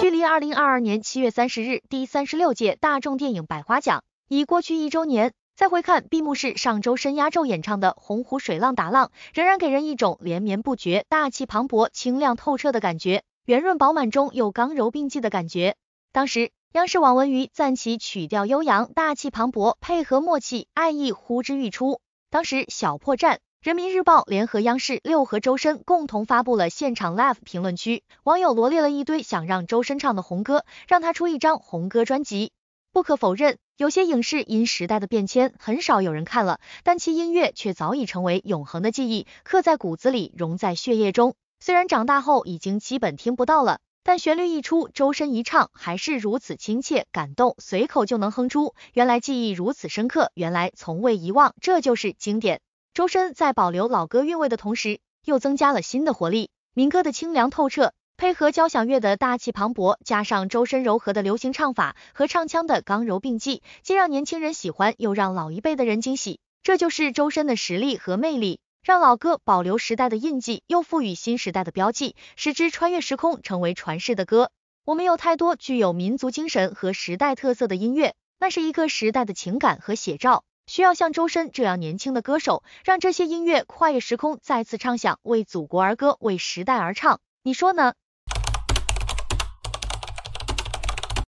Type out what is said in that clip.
距离二零二二年七月三十日第三十六届大众电影百花奖已过去一周年，再回看闭幕式上周深压轴演唱的《洪湖水浪打浪》，仍然给人一种连绵不绝、大气磅礴、清亮透彻的感觉，圆润饱满中有刚柔并济的感觉。当时，央视网文娱赞其曲调悠扬，大气磅礴，配合默契，爱意呼之欲出。当时小破站，《人民日报》联合央视六和周深共同发布了现场 live，评论区网友罗列了一堆想让周深唱的红歌，让他出一张红歌专辑。不可否认，有些影视因时代的变迁，很少有人看了，但其音乐却早已成为永恒的记忆，刻在骨子里，融在血液中。虽然长大后已经基本听不到了。但旋律一出，周深一唱，还是如此亲切感动，随口就能哼出。原来记忆如此深刻，原来从未遗忘，这就是经典。周深在保留老歌韵味的同时，又增加了新的活力。民歌的清凉透彻，配合交响乐的大气磅礴，加上周深柔和的流行唱法和唱腔的刚柔并济，既让年轻人喜欢，又让老一辈的人惊喜。这就是周深的实力和魅力。让老歌保留时代的印记，又赋予新时代的标记，使之穿越时空，成为传世的歌。我们有太多具有民族精神和时代特色的音乐，那是一个时代的情感和写照，需要像周深这样年轻的歌手，让这些音乐跨越时空，再次唱响，为祖国而歌，为时代而唱。你说呢？